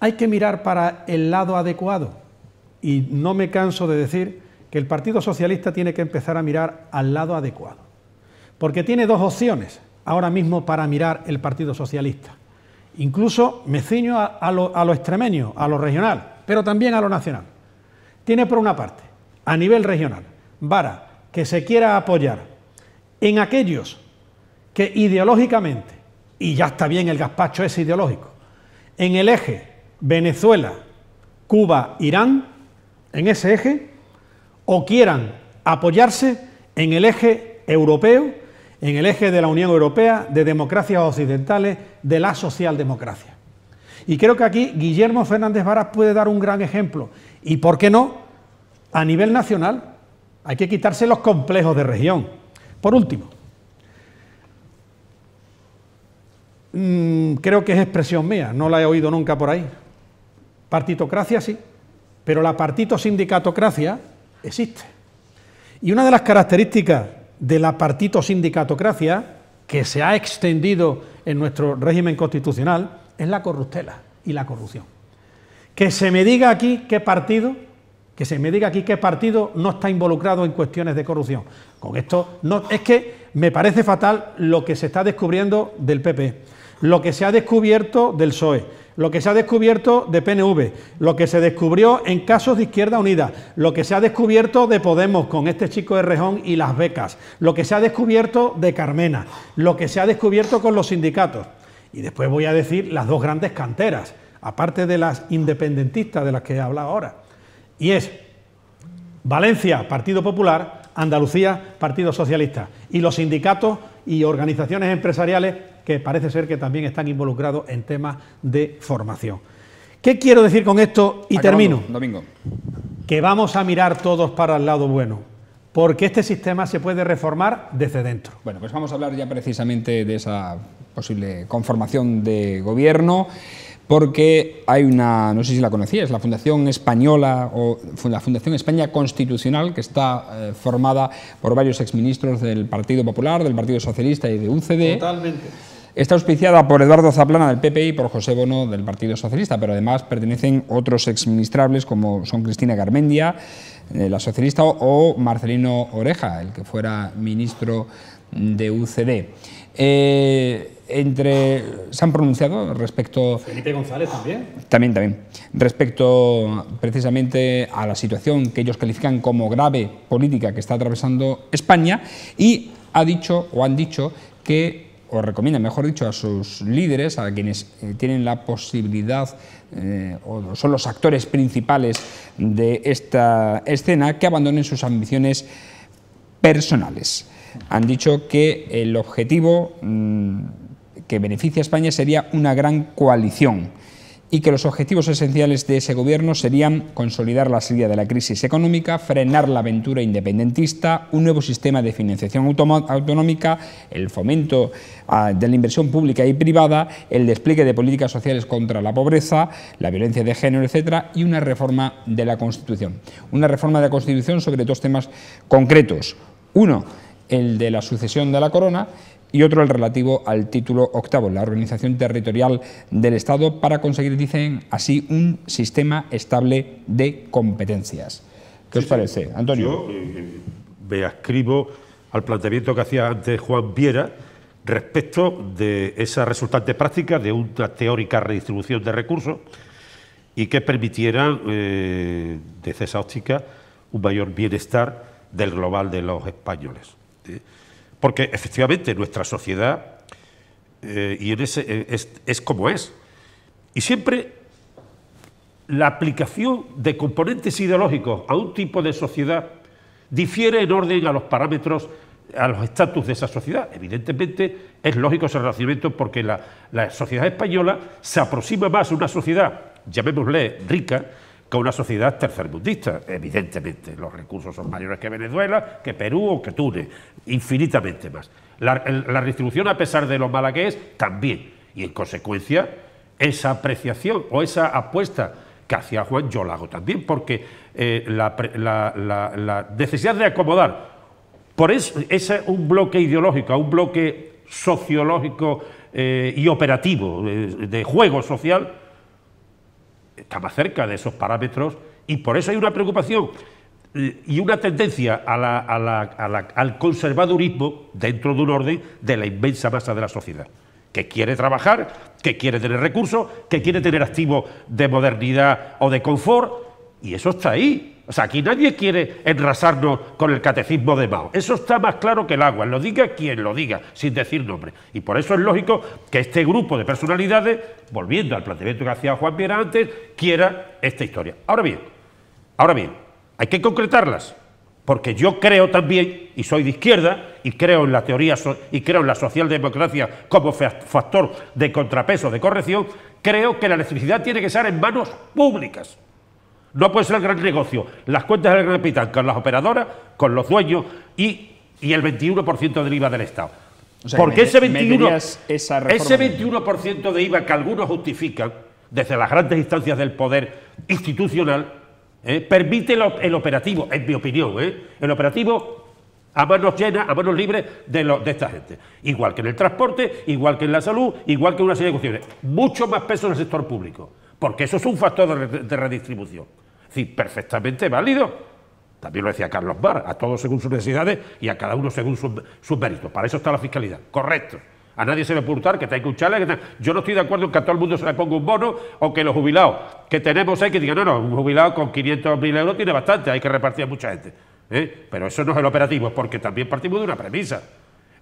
hay que mirar para el lado adecuado. Y no me canso de decir que el Partido Socialista tiene que empezar a mirar al lado adecuado. Porque tiene dos opciones ahora mismo para mirar el Partido Socialista. Incluso me ciño a, lo, a lo extremeño, a lo regional, pero también a lo nacional. Tiene por una parte a nivel regional, vara que se quiera apoyar en aquellos que ideológicamente, y ya está bien el gazpacho es ideológico, en el eje Venezuela, Cuba, Irán, en ese eje, o quieran apoyarse en el eje europeo, en el eje de la Unión Europea, de democracias occidentales, de la socialdemocracia. Y creo que aquí Guillermo Fernández Varas puede dar un gran ejemplo. ¿Y por qué no? A nivel nacional, hay que quitarse los complejos de región. Por último, mm, creo que es expresión mía, no la he oído nunca por ahí. Partitocracia sí, pero la partito existe. Y una de las características de la partito que se ha extendido en nuestro régimen constitucional es la corruptela y la corrupción. Que se me diga aquí qué partido que se me diga aquí qué partido no está involucrado en cuestiones de corrupción. Con esto no es que me parece fatal lo que se está descubriendo del PP, lo que se ha descubierto del PSOE, lo que se ha descubierto de PNV, lo que se descubrió en casos de Izquierda Unida, lo que se ha descubierto de Podemos con este chico de Rejón y las becas, lo que se ha descubierto de Carmena, lo que se ha descubierto con los sindicatos. Y después voy a decir las dos grandes canteras, aparte de las independentistas de las que he hablado ahora. Y es Valencia, Partido Popular, Andalucía, Partido Socialista. Y los sindicatos y organizaciones empresariales que parece ser que también están involucrados en temas de formación. ¿Qué quiero decir con esto y termino? Domingo. Que vamos a mirar todos para el lado bueno. Porque este sistema se puede reformar desde dentro. Bueno, pues vamos a hablar ya precisamente de esa posible conformación de gobierno porque hay una, no sé si la conocías, la Fundación Española o la Fundación España Constitucional, que está eh, formada por varios exministros del Partido Popular, del Partido Socialista y de UCD. Totalmente. Está auspiciada por Eduardo Zaplana del PP y por José Bono del Partido Socialista, pero además pertenecen otros exministrables como son Cristina Garmendia, eh, la socialista, o Marcelino Oreja, el que fuera ministro de UCD. Eh, entre se han pronunciado respecto Felipe González también también también respecto precisamente a la situación que ellos califican como grave política que está atravesando España y ha dicho o han dicho que o recomienda, mejor dicho, a sus líderes, a quienes eh, tienen la posibilidad eh, o son los actores principales de esta escena, que abandonen sus ambiciones personales. Han dicho que el objetivo mm, que beneficia a España sería una gran coalición y que los objetivos esenciales de ese gobierno serían consolidar la salida de la crisis económica, frenar la aventura independentista, un nuevo sistema de financiación autonómica, el fomento ah, de la inversión pública y privada, el despliegue de políticas sociales contra la pobreza, la violencia de género, etcétera, y una reforma de la Constitución. Una reforma de la Constitución sobre dos temas concretos. Uno, el de la sucesión de la corona, y otro el relativo al título octavo, la organización territorial del Estado, para conseguir, dicen así, un sistema estable de competencias. ¿Qué os parece, Antonio? Yo eh, eh, me ascribo al planteamiento que hacía antes Juan Viera respecto de esa resultante práctica de una teórica redistribución de recursos y que permitiera, eh, desde esa óptica, un mayor bienestar del global de los españoles. ¿eh? Porque efectivamente nuestra sociedad eh, y eh, es, como es. Y siempre la aplicación de componentes ideológicos a un tipo de sociedad difiere en orden a los parámetros, a los estatus de esa sociedad. Evidentemente es lógico ese relacionamiento porque la, la sociedad española se aproxima más a una sociedad, llamémosle rica, con una sociedad tercermundista. Evidentemente, los recursos son mayores que Venezuela, que Perú o que Túnez, infinitamente más. La, la a pesar de lo mala que es, también. Y en consecuencia, esa apreciación o esa apuesta que hacía Juan, yo la hago también, porque eh, la, necesidad de acomodar, por eso es un bloque ideológico, un bloque sociológico eh, y operativo eh, de juego social, está más cerca de esos parámetros y por eso hay una preocupación y una tendencia al conservadurismo dentro de un orden de la inmensa masa de la sociedad, que quiere trabajar, que quiere tener recursos, que quiere tener activos de modernidad o de confort, y eso está ahí. O sea, aquí nadie quiere enrasarnos con el catecismo de Mao. Eso está más claro que el agua, lo diga quien lo diga, sin decir nombre. Y por eso es lógico que este grupo de personalidades, volviendo al planteamiento que hacía Juan Viera antes, quiera esta historia. Ahora bien, ahora bien, hay que concretarlas, porque yo creo también, y soy de izquierda, y creo en la teoría y creo en la socialdemocracia como factor de contrapeso, de corrección, creo que la electricidad tiene que estar en manos públicas no puede ser el gran negocio. Las cuentas del gran capital, con las operadoras, con los dueños y, el 21% del IVA del Estado. Porque ese 21%, ese de IVA que algunos justifican desde las grandes instancias del poder institucional ¿eh? permite el, operativo, en mi opinión, ¿eh? el operativo a manos llenas, a manos libres de, esta gente. Igual que en el transporte, igual que en la salud, igual que en una serie de cuestiones. Mucho más peso en el sector público, porque eso es un factor de redistribución decir, perfectamente válido. También lo decía Carlos Bar, a todos según sus necesidades y a cada uno según sus, méritos. Para eso está la fiscalidad. Correcto. A nadie se le puede que te hay que Yo no estoy de acuerdo en que a todo el mundo se le ponga un bono o que los jubilados que tenemos hay que digan, no, no, un jubilado con 500.000 euros tiene bastante, hay que repartir a mucha gente. ¿eh? Pero eso no es el operativo, porque también partimos de una premisa.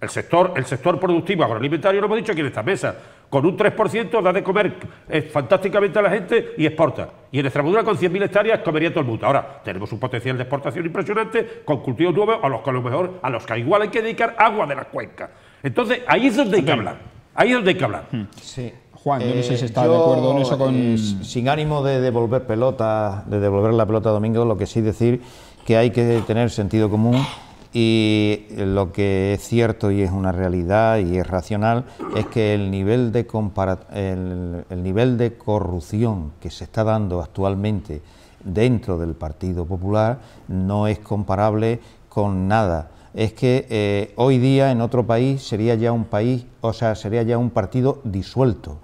El sector, el sector productivo agroalimentario, lo hemos dicho aquí en esta mesa, con un 3% da de comer eh, fantásticamente a la gente y exporta. Y en Extremadura con 100.000 hectáreas comería todo el mundo. Ahora, tenemos un potencial de exportación impresionante con cultivos nuevos a los que a lo mejor, a los que igual hay que dedicar agua de las cuenca Entonces, ahí es donde hay que hablar. Ahí es donde hay que hablar. Hmm. Sí. Juan, yo no sé si eh, está de acuerdo en eso con... sin ánimo de devolver pelota, de devolver la pelota a Domingo, lo que sí decir que hay que tener sentido común y lo que es cierto y es una realidad y es racional es que el nivel de, nivel de corrupción que se está dando actualmente dentro del Partido Popular no es comparable con nada. Es que eh, hoy día en otro país sería ya un país, o sea, sería ya un partido disuelto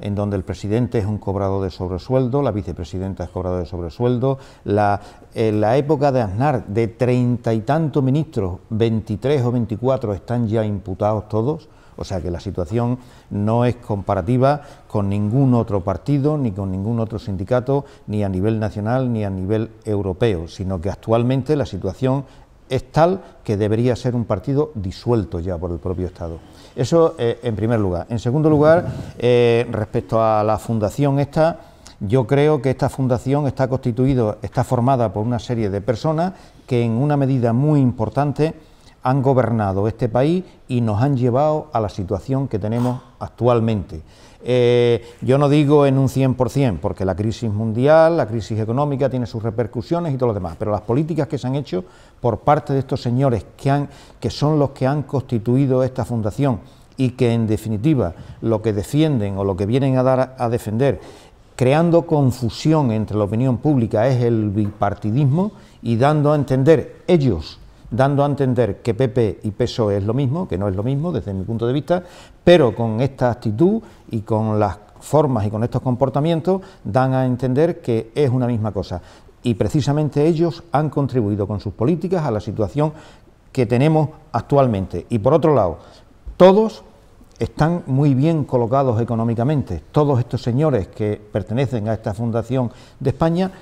en donde el presidente es un cobrado de sobresueldo, la vicepresidenta es cobrado de sobresueldo, la, en la época de Aznar, de treinta y tantos ministros, 23 o 24 están ya imputados todos, o sea que la situación no es comparativa con ningún otro partido, ni con ningún otro sindicato, ni a nivel nacional, ni a nivel europeo, sino que actualmente la situación es tal que debería ser un partido disuelto ya por el propio Estado. Eso eh, en primer lugar. En segundo lugar, eh, respecto a la fundación esta, yo creo que esta fundación está constituida, está formada por una serie de personas que en una medida muy importante han gobernado este país y nos han llevado a la situación que tenemos actualmente. Eh, yo no digo en un 100%, porque la crisis mundial, la crisis económica tiene sus repercusiones y todo lo demás, pero las políticas que se han hecho por parte de estos señores que, han, que son los que han constituido esta fundación y que en definitiva lo que defienden o lo que vienen a dar a defender creando confusión entre la opinión pública es el bipartidismo y dando a entender ellos dando a entender que PP y PSOE es lo mismo, que no es lo mismo desde mi punto de vista, pero con esta actitud y con las formas y con estos comportamientos dan a entender que es una misma cosa. Y precisamente ellos han contribuido con sus políticas a la situación que tenemos actualmente. Y por otro lado, todos están muy bien colocados económicamente. Todos estos señores que pertenecen a esta Fundación de España,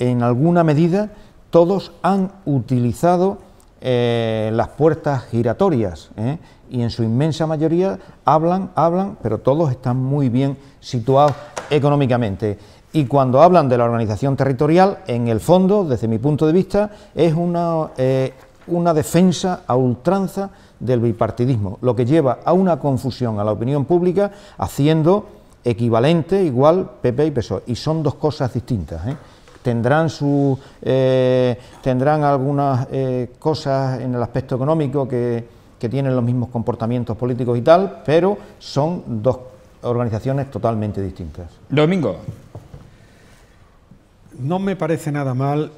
en alguna medida, todos han utilizado eh, las puertas giratorias ¿eh? y en su inmensa mayoría hablan, hablan, pero todos están muy bien situados económicamente. Y cuando hablan de la organización territorial, en el fondo, desde mi punto de vista, es una, eh, defensa a ultranza del bipartidismo, lo que lleva a una confusión a la opinión pública haciendo equivalente, igual PP y PSOE. Y son dos cosas distintas tendrán, su, eh, tendrán algunas eh, cosas en el aspecto económico que, tienen los mismos comportamientos políticos y tal, pero son dos organizaciones totalmente distintas. Domingo. No me parece nada mal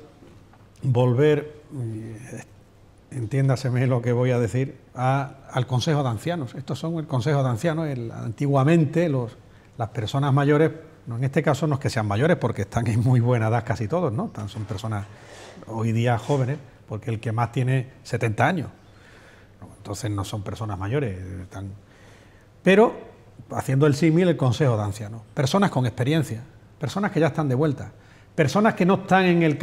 volver, eh, entiéndaseme lo que voy a decir, al Consejo de Ancianos. Estos son el Consejo de Ancianos. El, antiguamente los, las personas mayores no, en este caso no es que sean mayores, porque están en muy buena edad casi todos, ¿no? son personas hoy día jóvenes, porque el que más tiene 70 años. Entonces no son personas mayores. Están... Pero, haciendo el símil, el consejo de ancianos. Personas con experiencia, personas que ya están de vuelta, personas que no están en el,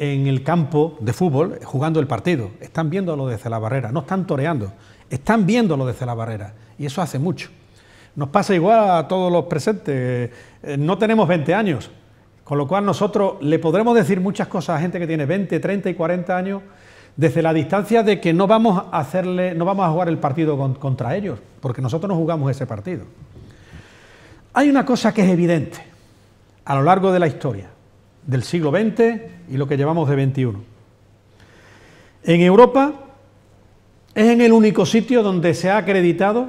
en el campo de fútbol eh, jugando el partido, están viéndolo desde la barrera, no están toreando, están viéndolo desde la barrera. Y eso hace mucho. Nos pasa igual a todos los presentes. Eh, no tenemos 20 años, con lo cual nosotros le podremos decir muchas cosas a gente que tiene 20, 30 y 40 años desde la distancia de que no vamos a hacerle, no vamos a jugar el partido contra ellos, porque nosotros no jugamos ese partido. Hay una cosa que es evidente a lo largo de la historia, del siglo XX y lo que llevamos de XXI. En Europa es en el único sitio donde se ha acreditado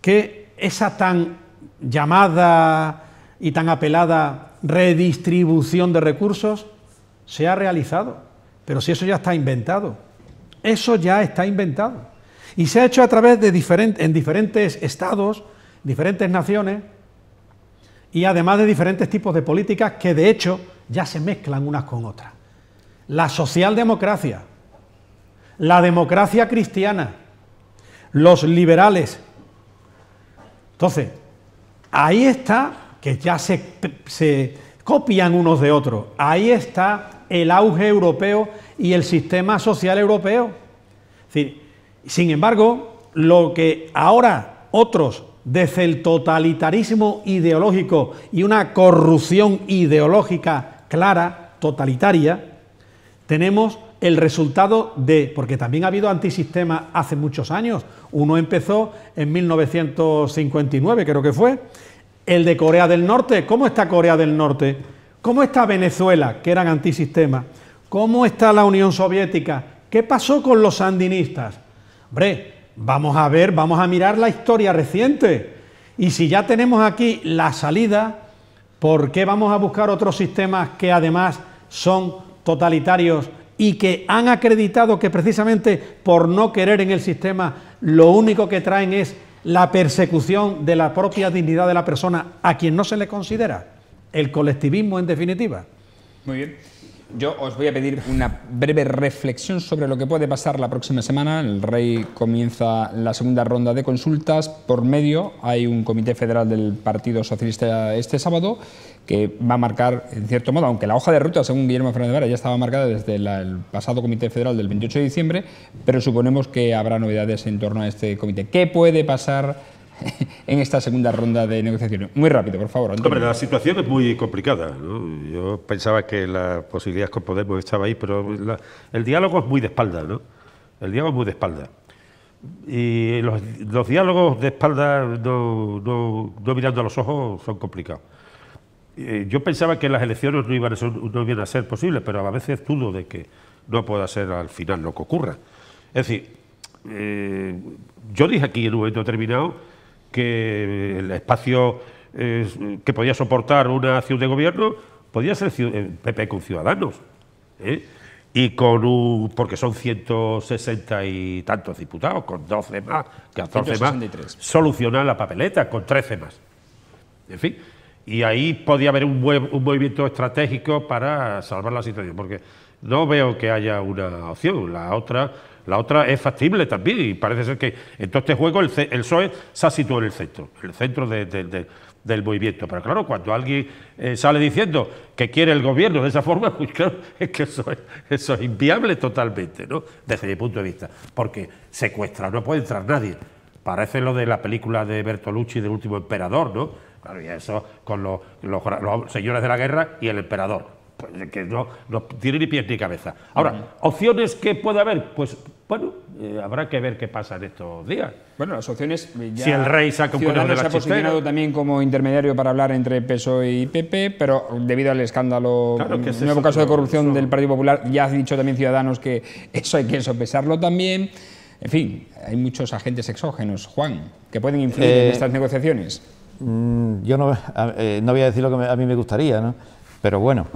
que esa tan llamada y tan apelada redistribución de recursos se ha realizado, pero si eso ya está inventado, eso ya está inventado. Y se ha hecho a través de diferentes, en diferentes estados, diferentes naciones, y además de diferentes tipos de políticas que de hecho ya se mezclan unas con otras. La socialdemocracia, la democracia cristiana, los liberales, entonces, ahí está, que ya se, copian unos de otros, ahí está el auge europeo y el sistema social europeo. sin embargo, lo que ahora otros desde el totalitarismo ideológico y una corrupción ideológica clara, totalitaria, tenemos el resultado de, porque también ha habido antisistemas hace muchos años, uno empezó en 1959 creo que fue, el de Corea del Norte, ¿cómo está Corea del Norte? ¿Cómo está Venezuela, que eran antisistemas? ¿Cómo está la Unión Soviética? ¿Qué pasó con los sandinistas? Hombre, vamos a ver, vamos a mirar la historia reciente. Y si ya tenemos aquí la salida, ¿por qué vamos a buscar otros sistemas que además son totalitarios y que han acreditado que precisamente por no querer en el sistema lo único que traen es la persecución de la propia dignidad de la persona a quien no se le considera, el colectivismo en definitiva. Muy bien. Yo os voy a pedir una breve reflexión sobre lo que puede pasar la próxima semana. El rey comienza la segunda ronda de consultas. Por medio hay un comité federal del Partido Socialista este sábado que va a marcar, en cierto modo, aunque la hoja de ruta, según Guillermo Fernández Vara, ya estaba marcada desde el pasado Comité Federal del 28 de diciembre, pero suponemos que habrá novedades en torno a este comité. ¿Qué puede pasar (laughs) en esta segunda ronda de negociaciones? Muy rápido, por favor. la situación es muy complicada. ¿no? Yo pensaba que las posibilidades con Podemos estaba ahí, pero el diálogo es muy de espalda, ¿no? El diálogo es muy de espalda. Y los, diálogos de espalda, no, no mirando a los ojos, son complicados. Eh, yo pensaba que las elecciones no iban, a ser, no posibles, pero a veces dudo de que no pueda ser al final lo que ocurra. Es decir, eh, yo dije aquí en un momento determinado que el espacio eh, que podía soportar una acción de gobierno podía ser PP con Ciudadanos. Y con porque son 160 y tantos diputados, con 12 más, 14 más, solucionar la papeleta con 13 más. En fin, y ahí podía haber un, movimiento estratégico para salvar la situación, porque no veo que haya una opción. La otra, la otra es factible también y parece ser que en todo este juego el, el PSOE se ha situado en el centro, el centro del movimiento. Pero claro, cuando alguien eh, sale diciendo que quiere el gobierno de esa forma, pues claro, (laughs) es que eso es, eso es inviable totalmente, ¿no? Desde mi punto de vista, porque secuestra, no puede entrar nadie. Parece lo de la película de Bertolucci del último emperador, ¿no? Claro, y eso con los, señores de la guerra y el emperador pues, que no, no, tiene ni pies ni cabeza. Ahora, opciones que puede haber, pues bueno, eh, habrá que ver qué pasa en estos días. Bueno, las opciones. Eh, ya si el rey saca un de la se ha posicionado también como intermediario para hablar entre PSOE y PP, pero debido al escándalo, mm, nuevo caso de corrupción del Partido Popular, ya ha dicho también Ciudadanos que eso hay que sopesarlo también. En fin, hay muchos agentes exógenos, Juan, que pueden influir en eh, estas negociaciones. Mm, yo eh, no, voy a decir lo que a mí me gustaría, ¿no? pero bueno,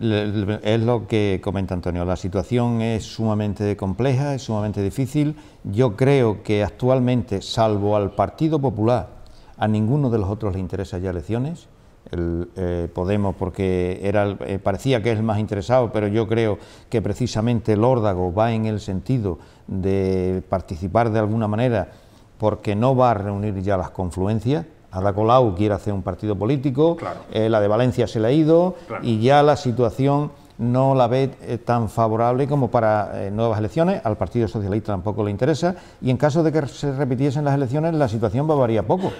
es lo que comenta Antonio. La situación es sumamente compleja, es sumamente difícil. Yo creo que actualmente, salvo al Partido Popular, a ninguno de los otros le interesa ya elecciones. El, eh, Podemos, porque era, eh, parecía que es el más interesado, pero yo creo que precisamente el órdago va en el sentido de participar de alguna manera, porque no va a reunir ya las confluencias Ada Colau quiere hacer un partido político, eh, la de Valencia se le ha ido y ya la situación no la ve eh, tan favorable como para eh, nuevas elecciones, al Partido Socialista tampoco le interesa y en caso de que se repitiesen las elecciones la situación va a variar poco.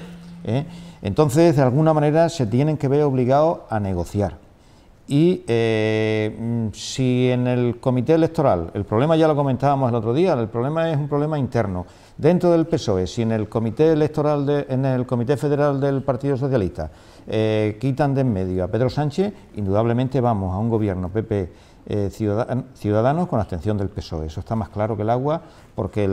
Entonces, de alguna manera se tienen que ver obligados a negociar. Y eh, mm, si en el comité electoral, el problema ya lo comentábamos el otro día, el problema es un problema interno. Dentro del PSOE, si en el comité electoral, en el comité federal del Partido Socialista eh, quitan de en medio a Pedro Sánchez, indudablemente vamos a un gobierno PP eh, Ciudadanos con abstención del PSOE. Eso está más claro que el agua, porque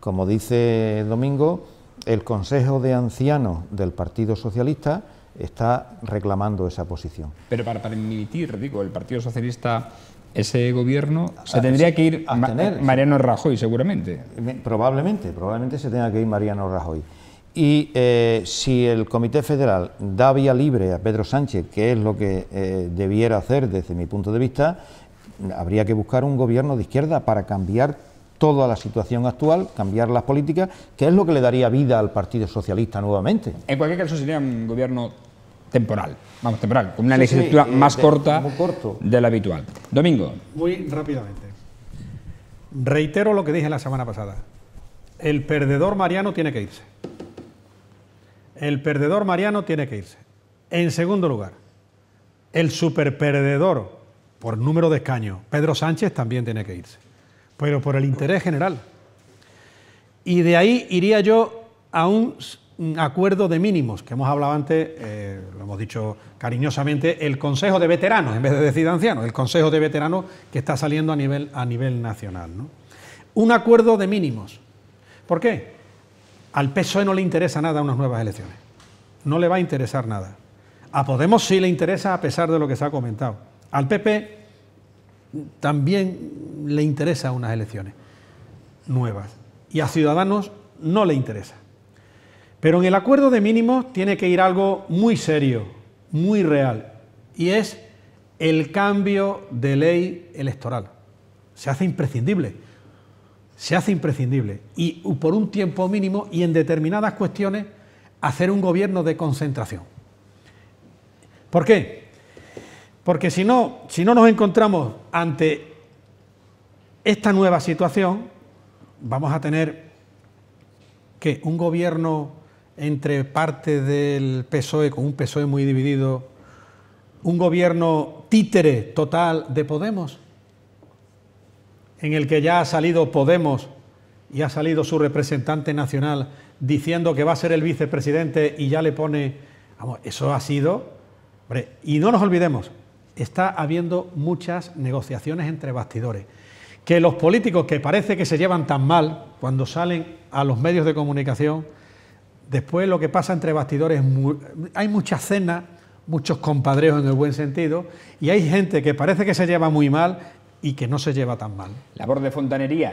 como dice Domingo, el Consejo de Ancianos del Partido Socialista está reclamando esa posición. Pero para permitir, digo, el Partido Socialista ese gobierno ah, se tendría que ir a mantener Mariano Rajoy, seguramente. Probablemente, probablemente se tenga que ir Mariano Rajoy. Y eh, si el Comité Federal da vía libre a Pedro Sánchez, que es lo que eh, debiera hacer desde mi punto de vista, habría que buscar un gobierno de izquierda para cambiar toda la situación actual, cambiar las políticas, que es lo que le daría vida al Partido Socialista nuevamente. En cualquier caso sería un gobierno temporal, vamos, temporal, con una legislatura eh, más corta de la habitual. Domingo. Muy rápidamente. Reitero lo que dije la semana pasada. El perdedor Mariano tiene que irse. El perdedor Mariano tiene que irse. En segundo lugar, el superperdedor por número de escaños, Pedro Sánchez, también tiene que irse pero por el interés general. Y de ahí iría yo a un acuerdo de mínimos, que hemos hablado antes, eh, lo hemos dicho cariñosamente, el Consejo de Veteranos, en vez de decir ancianos, el Consejo de Veteranos que está saliendo a nivel, a nivel nacional. Un acuerdo de mínimos. ¿Por qué? Al PSOE no le interesa nada unas nuevas elecciones. No le va a interesar nada. A Podemos sí le interesa a pesar de lo que se ha comentado. Al PP también le interesa unas elecciones nuevas y a Ciudadanos no le interesa. Pero en el acuerdo de mínimos tiene que ir algo muy serio, muy real, y es el cambio de ley electoral. Se hace imprescindible, se hace imprescindible, y por un tiempo mínimo y en determinadas cuestiones hacer un gobierno de concentración. ¿Por qué? Porque si no, si no nos encontramos ante esta nueva situación, vamos a tener que un gobierno entre parte del PSOE, con un PSOE muy dividido, un gobierno títere total de Podemos, en el que ya ha salido Podemos y ha salido su representante nacional diciendo que va a ser el vicepresidente y ya le pone... Vamos, eso ha sido... y no nos olvidemos, está habiendo muchas negociaciones entre bastidores. Que los políticos que parece que se llevan tan mal cuando salen a los medios de comunicación, después lo que pasa entre bastidores, hay mucha cena... muchos compadreos en el buen sentido, y hay gente que parece que se lleva muy mal y que no se lleva tan mal. Labor de fontanería.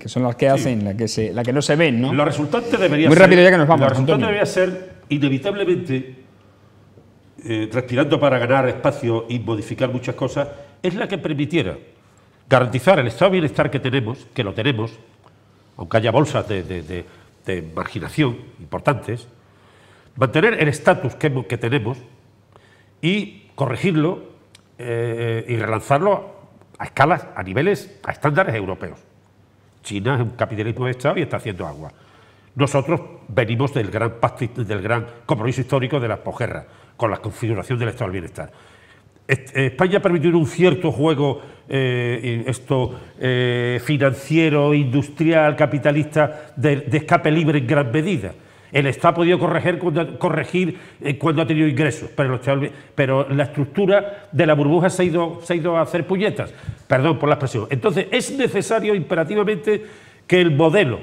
Que son las que hacen, la, que la que no se ven, ¿no? Lo resultante debería Muy rápido ya que nos vamos. Lo resultante debería ser, inevitablemente, eh, respirando para ganar espacio y modificar muchas cosas, es la que permitiera garantizar el estado de bienestar que tenemos, que lo tenemos, aunque haya bolsas de, marginación importantes, mantener el estatus que, que, tenemos y corregirlo eh, y relanzarlo a escalas, a niveles, a estándares europeos. China es un capitalismo de Estado y está haciendo agua. Nosotros venimos del gran, del gran compromiso histórico de la posguerra con la configuración del Estado del Bienestar. Eh, España ha permitido un cierto juego eh, esto, eh, financiero, industrial, capitalista, de, escape libre en gran medida. El Estado ha podido corregir cuando, corregir, cuando ha tenido ingresos, pero, la estructura de la burbuja se ha, ido, se ha a hacer puñetas. Perdón por la expresión. Entonces, es necesario imperativamente que el modelo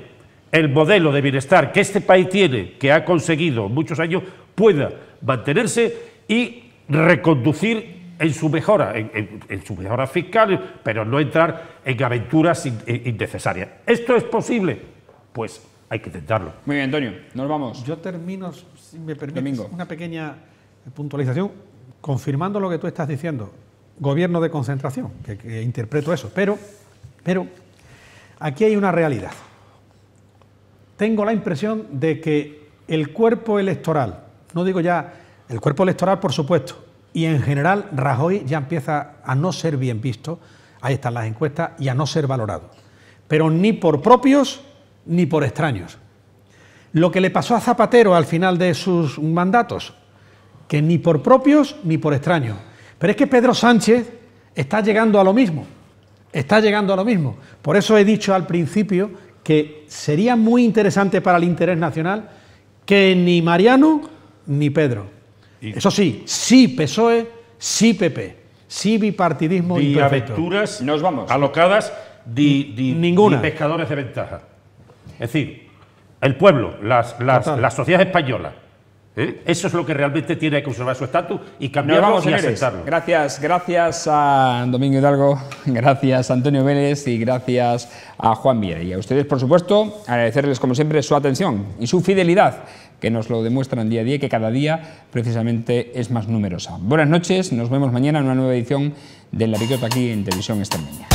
el modelo de bienestar que este país tiene, que ha conseguido muchos años, pueda mantenerse y reconducir en su mejora, en, su mejora fiscal, pero no entrar en aventuras eh, innecesarias. ¿Esto es posible? Pues hay que intentarlo. Muy bien, Antonio, nos vamos. Yo termino, si me permite, una pequeña puntualización, confirmando lo que tú estás diciendo. Gobierno de concentración, que, que interpreto eso, pero, pero aquí hay una realidad tengo la impresión de que el cuerpo electoral, no digo ya el cuerpo electoral, por supuesto, y en general Rajoy ya empieza a no ser bien visto, ahí están las encuestas, y a no ser valorado, pero ni por propios ni por extraños. Lo que le pasó a Zapatero al final de sus mandatos, que ni por propios ni por extraños. Pero es que Pedro Sánchez está llegando a lo mismo, está llegando a lo mismo. Por eso he dicho al principio que sería muy interesante para el interés nacional que ni Mariano ni Pedro. Eso sí, sí PSOE, sí PP, sí bipartidismo y aventuras nos vamos. alocadas de pescadores de ventaja. Es decir, el pueblo, las, las, las sociedades españolas, ¿Eh? Eso es lo que realmente tiene que conservar su estatus y cambiarlo y aceptarlo. Gracias, gracias a Domingo Hidalgo, (laughs) gracias a Antonio Vélez y gracias a Juan Viera. Y a ustedes, por supuesto, agradecerles como siempre su atención y su fidelidad, que nos lo demuestran día a día que cada día precisamente es más numerosa. Buenas noches, nos vemos mañana en una nueva edición de La Picota aquí en Televisión Extremeña.